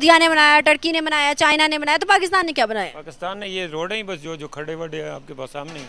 सऊदिया ने बनाया टर्की ने बनाया चाइना ने बनाया तो पाकिस्तान ने क्या बनाया पाकिस्तान ने ये रोड ही बस जो जो खड़े वड़े आपके पास सामने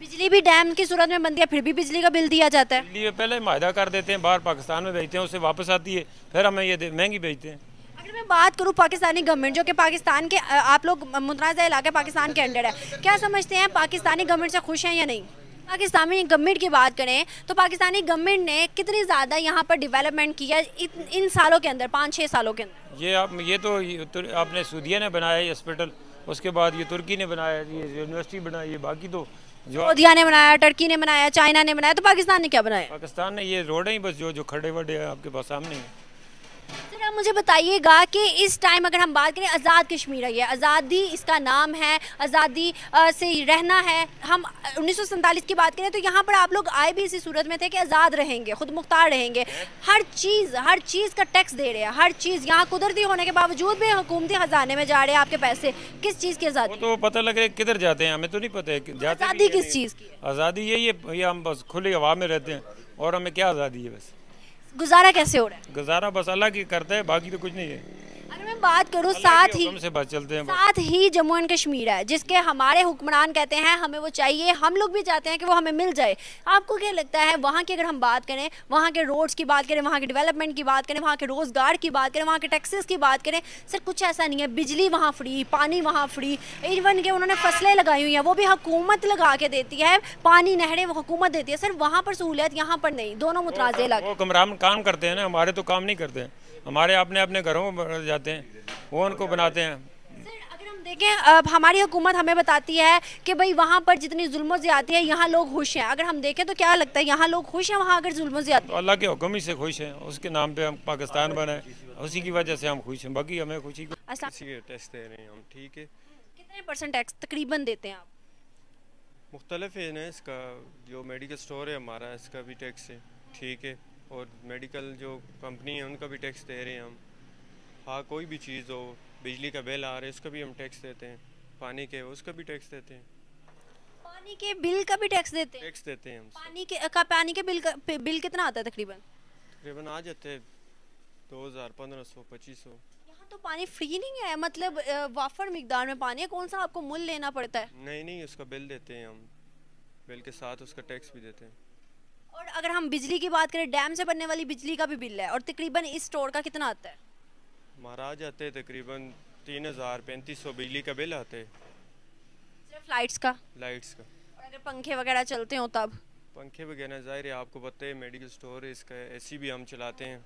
बिजली भी डैम की सूरत में बनती है फिर भी बिजली का बिल दिया जाता है बिजली पहले माहा कर देते हैं बाहर पाकिस्तान में भेजते हैं उसे वापस आती है फिर हमें ये महंगी भेजते हैं अगर मैं बात करूँ पाकिस्तानी गवर्नमेंट जो कि पाकिस्तान के आप लोग मुतनाज़ इलाके पाकिस्तान के अंडर है क्या समझते हैं पाकिस्तानी गवर्नमेंट से खुश हैं या नहीं पाकिस्तानी गवर्नमेंट की बात करें तो पाकिस्तानी गवर्नमेंट ने कितनी ज़्यादा यहाँ पर डेवलपमेंट किया इन, सालों के अंदर पाँच छः सालों के अंदर ये आप ये तो आपने सूदिया ने बनाया ये हॉस्पिटल उसके बाद ये तुर्की ने बनाया ये यूनिवर्सिटी बनाई ये बाकी तो सऊदिया ने बनाया टर्की ने बनाया चाइना ने बनाया तो पाकिस्तान ने क्या बनाया पाकिस्तान ने ये रोड है बस जो जो खड़े वड़े आपके पास सामने सर आप मुझे बताइएगा कि इस टाइम अगर हम बात करें आज़ाद कश्मीर है आज़ादी इसका नाम है आज़ादी से रहना है हम उन्नीस की बात करें तो यहाँ पर आप लोग आए भी इसी सूरत में थे कि आज़ाद रहेंगे खुद मुख्तार रहेंगे हर चीज़ हर चीज़ का टैक्स दे रहे हैं हर चीज़ यहाँ कुदरती होने के बावजूद भी हुकूमती खजाने में जा रहे हैं आपके पैसे किस चीज़ की आज़ादी तो पता लग रहा है किधर जाते हैं हमें तो नहीं पता है आज़ादी किस चीज़ की आज़ादी यही है हम बस खुले हवा में रहते हैं और हमें क्या आज़ादी है बस गुजारा कैसे हो रहा है गुजारा बस अलग ही करते हैं बाकी तो कुछ नहीं है बात करूँ साथ ही से चलते हैं साथ ही जम्मू एंड कश्मीर है जिसके हमारे हुक्मरान कहते हैं हमें वो चाहिए हम लोग भी चाहते हैं कि वो हमें मिल जाए आपको क्या लगता है वहाँ की अगर हम बात करें वहाँ के रोड्स की बात करें वहाँ के डेवलपमेंट की बात करें वहाँ के रोज़गार की बात करें वहाँ के टैक्सेस की बात करें सर कुछ ऐसा नहीं है बिजली वहाँ फ्री पानी वहाँ फ्री इवन के उन्होंने फसलें लगाई हुई हैं वो भी हुकूमत लगा के देती है पानी नहरें वो हुकूमत देती है सर वहाँ पर सहूलियत यहाँ पर नहीं दोनों मुतनाज़ इलाके काम करते हैं ना हमारे तो काम नहीं करते हैं हमारे अपने अपने घरों में जाते हैं वो उनको बनाते हैं देखें अब हमारी हुकूमत हमें बताती है कि भाई वहाँ पर जितनी जुल्म ज़्यादा है यहाँ लोग खुश हैं अगर हम देखें तो क्या लगता है यहाँ लोग खुश हैं वहाँ अगर जुल्म ज़्यादा तो अल्लाह के हुक्म ही से खुश हैं उसके नाम पे हम पाकिस्तान बने उसी की वजह से हम खुश हैं बाकी हमें खुशी टैक्स दे रहे हैं हम ठीक है कितने परसेंट टैक्स तकरीबन देते हैं आप मुख्तलिफ है ना इसका जो मेडिकल स्टोर है हमारा इसका भी टैक्स है ठीक है और मेडिकल जो कंपनी है उनका भी टैक्स दे रहे हैं हम हाँ कोई भी चीज़ हो बिजली का बिल आ रहा है उसका भी हम टैक्स देते हैं पानी के उसका भी टैक्स देते हैं पानी के बिल का भी टैक्स देते हैं टैक्स देते हैं हम पानी के का पानी के बिल का बिल कितना आता है तकरीबन तकरीबन आ जाते हैं दो हज़ार पंद्रह सौ पच्चीस सौ यहाँ तो पानी फ्री नहीं है मतलब वाफर मकदार में पानी है कौन सा आपको मूल लेना पड़ता है नहीं नहीं उसका बिल देते हैं हम बिल के साथ उसका टैक्स भी देते हैं और अगर हम बिजली की बात करें डैम से बनने वाली बिजली का भी बिल है और तकरीबन इस स्टोर का कितना आता है हमारा आ जाते तकरीबन तीन हज़ार पैंतीस सौ बिजली का बिल आते सिर्फ लाइट्स का लाइट्स का और अगर पंखे वगैरह चलते हो तब पंखे वगैरह ज़ाहिर है आपको पता है मेडिकल स्टोर इसका एसी भी हम चलाते हैं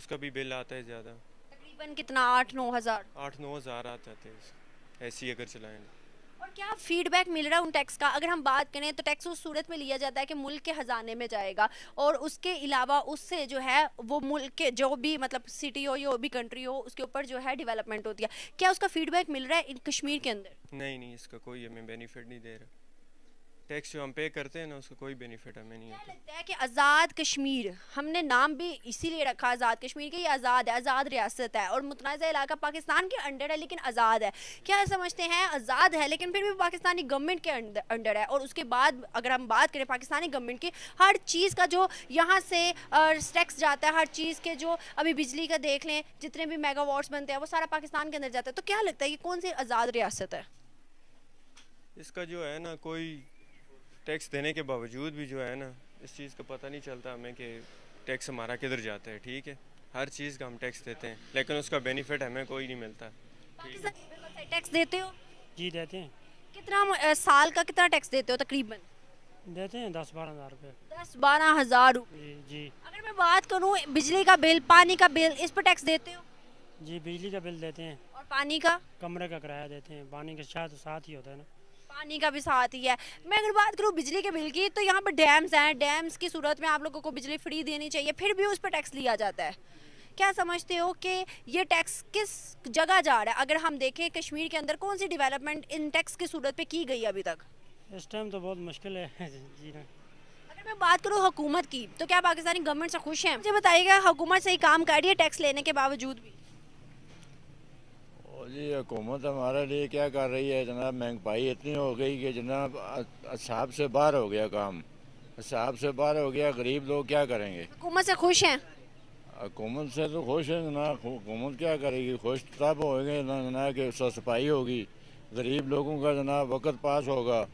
उसका भी बिल आता है ज़्यादा तकरीबन कितना आठ नौ हज़ार आठ नौ हज़ार आ जाते हैं ए सी अगर चलाएँ तो। और क्या फीडबैक मिल रहा है उन टैक्स का अगर हम बात करें तो टैक्स उस सूरत में लिया जाता है कि मुल्क के ख़जाने में जाएगा और उसके अलावा उससे जो है वो मुल्क के जो भी मतलब सिटी हो या भी कंट्री हो उसके ऊपर जो है डेवलपमेंट होती है क्या उसका फीडबैक मिल रहा है कश्मीर के अंदर नहीं नहीं इसका कोई हमें बेनिफिट नहीं दे रहा टैक्स जो हम पे करते हैं ना उसका कोई बेनिफिट हमें नहीं होता लगता है कि आज़ाद कश्मीर हमने नाम भी इसीलिए रखा आज़ाद कश्मीर के ये आज़ाद है आज़ाद रियासत है और मुतनाज़ इलाका पाकिस्तान के अंडर है लेकिन आज़ाद है क्या समझते हैं आज़ाद है लेकिन फिर भी पाकिस्तानी गवर्नमेंट के अंडर है और उसके बाद अगर हम बात करें पाकिस्तानी गवर्नमेंट की हर चीज़ का जो यहाँ से टैक्स जाता है हर चीज़ के जो अभी बिजली का देख लें जितने भी मेगा बनते हैं वो सारा पाकिस्तान के अंदर जाता है तो क्या लगता है कि कौन सी आज़ाद रियासत है इसका जो है ना कोई टैक्स देने के बावजूद भी जो है ना इस चीज़ का पता नहीं चलता हमें कि टैक्स हमारा किधर जाता है ठीक है हर चीज़ का हम टैक्स देते हैं लेकिन उसका बेनिफिट हमें कोई नहीं मिलता टैक्स देते हो जी देते हैं कितना साल का कितना टैक्स देते हो तकरीबन देते हैं दस बारह हज़ार रुपये दस बारह हज़ार जी अगर मैं बात करूँ बिजली का बिल पानी का बिल इस पर टैक्स देते हो जी बिजली का बिल देते हैं और पानी का कमरे का किराया देते हैं पानी के साथ तो साथ ही होता है ना पानी का भी साथ ही है मैं अगर बात करूँ बिजली के बिल की तो यहाँ पर डैम्स हैं डैम्स की सूरत में आप लोगों को बिजली फ्री देनी चाहिए फिर भी उस पर टैक्स लिया जाता है क्या समझते हो कि ये टैक्स किस जगह जा रहा है अगर हम देखें कश्मीर के अंदर कौन सी डेवलपमेंट इन टैक्स की सूरत पे की गई अभी तक इस टाइम तो बहुत मुश्किल है जी हाँ। अगर मैं बात करूँ हुकूमत की तो क्या पाकिस्तानी गवर्नमेंट से खुश हैं मुझे बताइएगा हुकूमत सही काम कर रही है टैक्स लेने के बावजूद भी जी हुकूमत हमारे लिए क्या कर रही है जनाब महंगाई इतनी हो गई कि जनाब असाब से बाहर हो गया काम असाब से बाहर हो गया गरीब लोग क्या करेंगे हुकूमत से खुश हैं हुकूमत से तो खुश है ना हुकूमत क्या करेगी खुश तो तब होंगे ना जना कि सफाई होगी गरीब लोगों का जनाब वक़्त पास होगा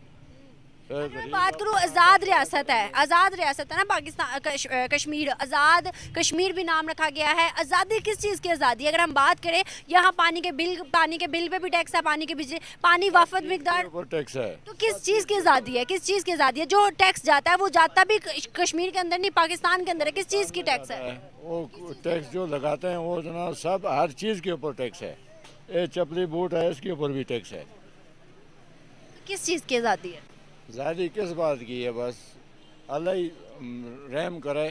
बात करूँ आज़ाद रियासत है आज़ाद रियासत है ना पाकिस्तान कश, कश्मीर आज़ाद कश्मीर भी नाम रखा गया है आज़ादी किस चीज़ की आज़ादी अगर हम बात करें यहाँ पानी के बिल पानी के बिल पे भी टैक्स है पानी के बिजली पानी वाफत मकदार टैक्स है तो किस चीज़ की आज़ादी है किस चीज़ की आज़ादी है जो टैक्स जाता है वो जाता भी कश्मीर के अंदर नहीं पाकिस्तान के अंदर है किस चीज़ की टैक्स है वो टैक्स जो लगाते हैं वो जना सब हर चीज़ के ऊपर टैक्स है ये चपली बूट है इसके ऊपर भी टैक्स है किस चीज़ की आज़ादी है ज़ायरी किस बात की है बस अल्लाह ही रहम करे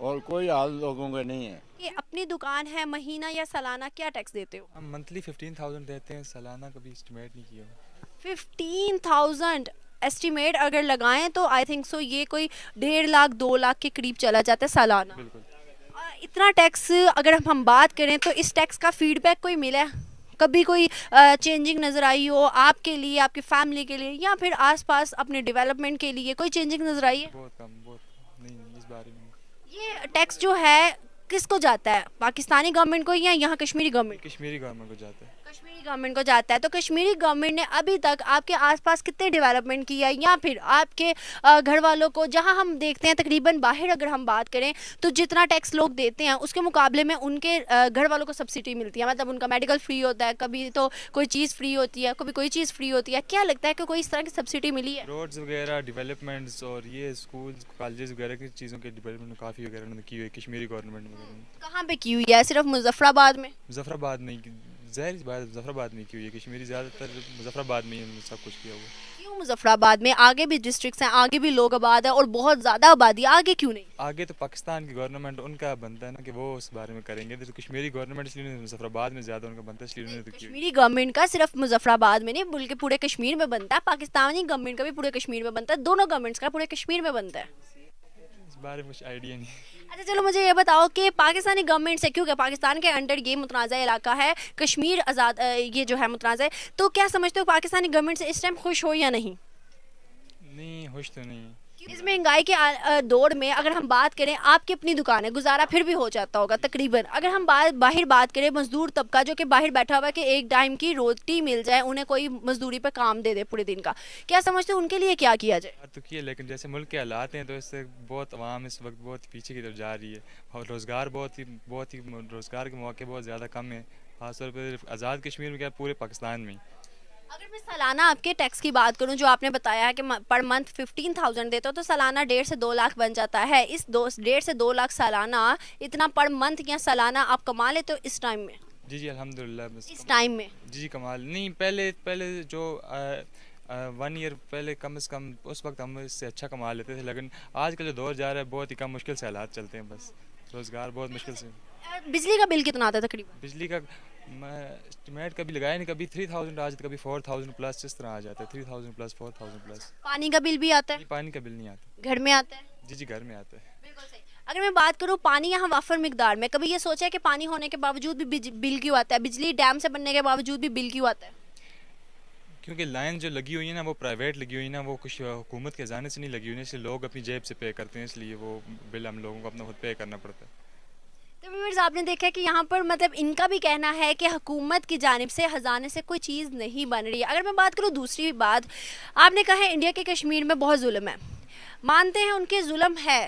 और कोई हाल लोगों के नहीं है ये अपनी दुकान है महीना या सालाना क्या टैक्स देते हो हम मंथली फिफ्टीन थाउजेंड देते हैं सालाना कभी एस्टिमेट नहीं किया फिफ्टीन थाउजेंड एस्टिमेट अगर लगाएं तो आई थिंक सो ये कोई डेढ़ लाख दो लाख के करीब चला जाता है सालाना बिल्कुल इतना टैक्स अगर हम बात करें तो इस टैक्स का फीडबैक कोई मिला है कभी कोई चेंजिंग नज़र आई हो आपके लिए आपके फैमिली के लिए या फिर आसपास अपने डेवलपमेंट के लिए कोई चेंजिंग नज़र आई है बहुत कम बहुत नहीं इस बारे में ये टैक्स जो है किसको जाता है पाकिस्तानी गवर्नमेंट को या यहाँ कश्मीरी गवर्नमेंट कश्मीरी गवर्नमेंट को जाता है कश्मीरी गवर्नमेंट को जाता है तो कश्मीरी गवर्नमेंट ने अभी तक आपके आसपास कितने डेवलपमेंट किया है या फिर आपके घर वालों को जहां हम देखते हैं तकरीबन बाहर अगर हम बात करें तो जितना टैक्स लोग देते हैं उसके मुकाबले में उनके घर वालों को सब्सिडी मिलती है मतलब उनका मेडिकल फ्री होता है कभी तो कोई चीज़ फ्री होती है कभी कोई चीज़ फ्री होती है क्या लगता है कि कोई इस तरह की सब्सिडी मिली है रोड वगैरह डिवेलपमेंट और ये स्कूल कॉलेज वगैरह की चीज़ों के डिवेलपमेंट काफ़ी वगैरह की हुई है कश्मीरी गवर्नमेंट कहाँ पे की हुई है सिर्फ मुजफ्फराबाद में मुजफ्फराबाद नहीं जहर बात मुजफ्फराबाद में की हुई है कश्मीरी ज़्यादातर मुजफ्फराबाद में ही सब कुछ किया हुआ क्यों मुजफ्फराबाद में आगे भी डिस्ट्रिक्ट हैं आगे भी लोग आबाद है और बहुत ज़्यादा आबादी आगे क्यों नहीं आगे तो पाकिस्तान की गवर्नमेंट उनका बनता है ना कि वो उस बारे में करेंगे तो कश्मीरी गवर्नमेंट इसलिए मुजफ्फराबाद में ज़्यादा उनका बनता है इसलिए तो कश्मीरी गवर्नमेंट का सिर्फ मुजफ्फराबाद में नहीं बल्कि पूरे कश्मीर में बनता है पाकिस्तानी गवर्नमेंट का भी पूरे कश्मीर में बनता है दोनों गवर्नमेंट्स का पूरे कश्मीर में बनता है बारे में कुछ आइडिया नहीं अच्छा चलो मुझे ये बताओ कि पाकिस्तानी गवर्नमेंट से क्योंकि पाकिस्तान के अंडर ये मुतनाज़ इलाका है कश्मीर आज़ाद ये जो है मुतनाज़ तो क्या समझते हो पाकिस्तानी गवर्नमेंट से इस टाइम खुश हो या नहीं नहीं खुश तो नहीं इस महंगाई के दौड़ में अगर हम बात करें आपकी अपनी दुकान है गुजारा फिर भी हो जाता होगा तकरीबन अगर हम बात बाहर बात करें मजदूर तबका जो कि बाहर बैठा हुआ है कि एक टाइम की रोटी मिल जाए उन्हें कोई मजदूरी पर काम दे दे पूरे दिन का क्या समझते हैं उनके लिए क्या किया जाए तो किया लेकिन जैसे मुल्क के हालात हैं तो इससे बहुत आवाम इस वक्त बहुत पीछे की तरफ जा रही है और रोज़गार बहुत ही बहुत ही रोज़गार के मौके बहुत ज़्यादा कम है खासतौर पर आज़ाद कश्मीर में क्या पूरे पाकिस्तान में अगर मैं सालाना आपके टैक्स की बात करूं जो आपने बताया कि पर मंथ फिफ्टीन थाउजेंड देते हो तो सालाना डेढ़ से दो लाख बन जाता है इस दो डेढ़ से दो लाख सालाना इतना पर मंथ या सालाना आप कमा लेते हो इस टाइम में जी जी अलहमदिल्ला इस टाइम में जी कमाल नहीं पहले पहले जो आ, वन ईयर पहले कम से कम उस वक्त हम इससे अच्छा कमा लेते थे लेकिन आज का जो दौर जा रहा है बहुत ही कम मुश्किल से हालात चलते हैं बस रोज़गार बहुत मुश्किल से बिजली का बिल कितना आता है तकरीबन बिजली का मैं कभी लगाया नहीं कभी थ्री थाउजेंड आ जाता कभी फोर थाउजेंड प्लस इस तरह आ जाता है three thousand plus four thousand plus पानी का बिल भी आता है पानी का बिल नहीं आता घर में आता है जी जी घर में आता है अगर मैं बात करूँ पानी यहाँ वाफर मकदार में कभी ये सोचा है कि पानी होने के बावजूद भी बिल क्यों आता है बिजली डैम से बनने के बावजूद भी बिल क्यों आता है क्योंकि लाइन जो लगी हुई है ना वो प्राइवेट लगी हुई है ना वो कुछ हुकूमत के जाने से नहीं लगी हुई है इसलिए लोग अपनी जेब से पे करते हैं इसलिए वो बिल हम लोगों को अपना खुद पे करना पड़ता है तो व्यूवर्स आपने देखा कि यहाँ पर मतलब इनका भी कहना है कि हुकूमत की जानब से हजाने से कोई चीज़ नहीं बन रही है अगर मैं बात करूँ दूसरी बात आपने कहा है इंडिया के कश्मीर में बहुत जुल्म है मानते हैं उनके जुल्म है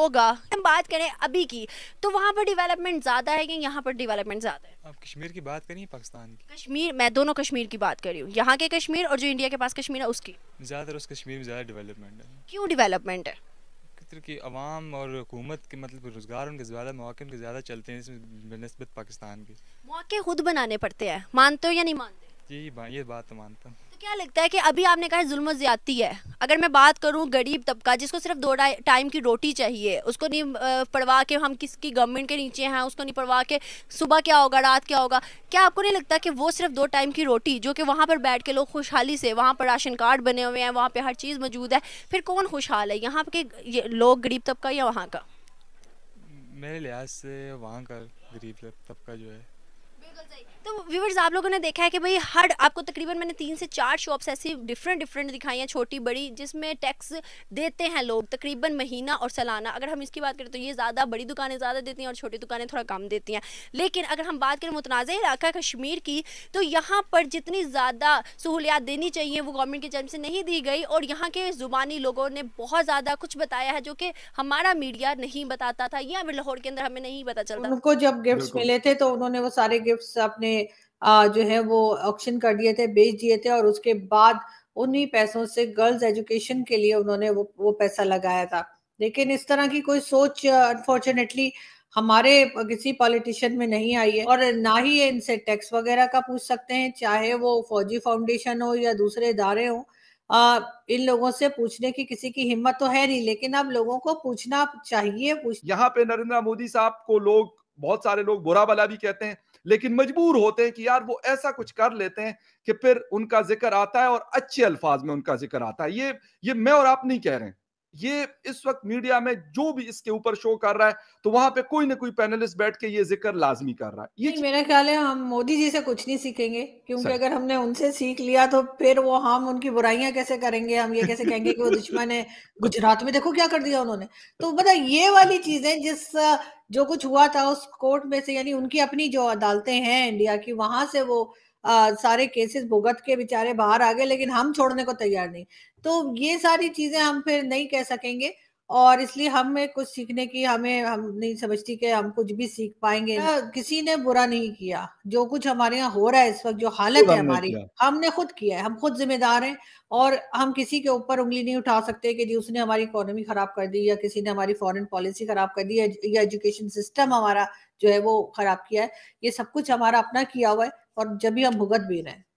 होगा हम बात करें अभी की तो वहाँ पर डेवलपमेंट ज़्यादा है कि यहाँ पर डेवलपमेंट ज़्यादा है आप कश्मीर की बात करिए पाकिस्तान की कश्मीर मैं दोनों कश्मीर की बात कर रही हूँ यहाँ के कश्मीर और जो इंडिया के पास कश्मीर है उसकी ज़्यादातर उस कश्मीर में ज़्यादा डेवलपमेंट है क्यों डेवलपमेंट है की आवाम और हुकूमत के मतलब रोज़गार उनके ज़्यादा मौके उनके ज़्यादा चलते हैं इसमें नस्बत पाकिस्तान के मौके खुद बनाने पड़ते हैं मानते हो या नहीं मानते जी ये बात तो मानता हूँ क्या लगता है कि अभी आपने कहा जुल्म ज्यादती है अगर मैं बात करूं गरीब तबका जिसको सिर्फ दो टाइम की रोटी चाहिए उसको नहीं पढ़वा के हम किसकी गवर्नमेंट के नीचे हैं उसको नहीं पढ़वा के सुबह क्या होगा रात क्या होगा क्या आपको नहीं लगता कि वो सिर्फ दो टाइम की रोटी जो कि वहाँ पर बैठ के लोग खुशहाली से वहाँ पर राशन कार्ड बने हुए हैं वहाँ पर हर चीज़ मौजूद है फिर कौन खुशहाल है यहाँ के लोग गरीब तबका या वहाँ का मेरे लिहाज से वहाँ का गरीब तबका जो है बिल्कुल सही तो व्यूवर्स आप लोगों ने देखा है कि भाई हर आपको तकरीबन मैंने तीन से चार शॉप्स ऐसी डिफरेंट डिफरेंट दिखाई हैं छोटी बड़ी जिसमें टैक्स देते हैं लोग तकरीबन महीना और सालाना अगर हम इसकी बात करें तो ये ज़्यादा बड़ी दुकानें ज़्यादा देती हैं और छोटी दुकानें थोड़ा कम देती हैं लेकिन अगर हम बात करें मुतनाज़ इलाका कश्मीर की तो यहाँ पर जितनी ज़्यादा सहूलियात देनी चाहिए वो गवर्नमेंट की जन्म से नहीं दी गई और यहाँ के ज़ुबानी लोगों ने बहुत ज़्यादा कुछ बताया है जो कि हमारा मीडिया नहीं बताता था या लाहौर के अंदर हमें नहीं पता चलता उनको जब गिफ्ट मिले थे तो उन्होंने वो सारे गिफ्ट्स अपने उन्होंने जो है वो ऑक्शन कर दिए थे बेच दिए थे और उसके बाद उन्हीं पैसों से गर्ल्स एजुकेशन के लिए उन्होंने वो वो पैसा लगाया था लेकिन इस तरह की कोई सोच अनफॉर्चुनेटली हमारे किसी पॉलिटिशियन में नहीं आई है और ना ही ये इनसे टैक्स वगैरह का पूछ सकते हैं चाहे वो फौजी फाउंडेशन हो या दूसरे इदारे हो आ, इन लोगों से पूछने की किसी की हिम्मत तो है नहीं लेकिन अब लोगों को पूछना चाहिए पूछ... यहाँ पे नरेंद्र मोदी साहब को लोग बहुत सारे लोग बुरा भला भी कहते हैं लेकिन मजबूर होते हैं कि यार वो ऐसा कुछ कर लेते हैं कि फिर उनका जिक्र आता है और अच्छे अल्फाज में उनका जिक्र आता है ये ये मैं और आप नहीं कह रहे हैं ये इस वक्त मीडिया में जो भी इसके ऊपर शो कर रहा है तो वहां पे कोई ना कोई पैनलिस्ट बैठ के ये जिक्र लाजमी कर रहा है ये मेरा ख्याल है हम मोदी जी से कुछ नहीं सीखेंगे क्योंकि अगर हमने उनसे सीख लिया तो फिर वो हम उनकी बुराइयां कैसे करेंगे हम ये कैसे कहेंगे कि वो दुश्मन है गुजरात में देखो क्या कर दिया उन्होंने तो बता ये वाली चीजें जिस जो कुछ हुआ था उस कोर्ट में से यानी उनकी अपनी जो अदालतें हैं इंडिया की वहां से वो आ, सारे केसेस भुगत के बेचारे बाहर आ गए लेकिन हम छोड़ने को तैयार नहीं तो ये सारी चीजें हम फिर नहीं कह सकेंगे और इसलिए हमें कुछ सीखने की हमें हम नहीं समझती कि हम कुछ भी सीख पाएंगे हाँ। किसी ने बुरा नहीं किया जो कुछ हमारे यहाँ हो रहा है इस वक्त जो हालत है हमारी हमने खुद किया है हम खुद जिम्मेदार हैं और हम किसी के ऊपर उंगली नहीं उठा सकते कि जी उसने हमारी इकोनॉमी खराब कर दी या किसी ने हमारी फॉरेन पॉलिसी खराब कर दी या एजुकेशन सिस्टम हमारा जो है वो खराब किया है ये सब कुछ हमारा अपना किया हुआ है और जब भी हम भुगत भी रहे हैं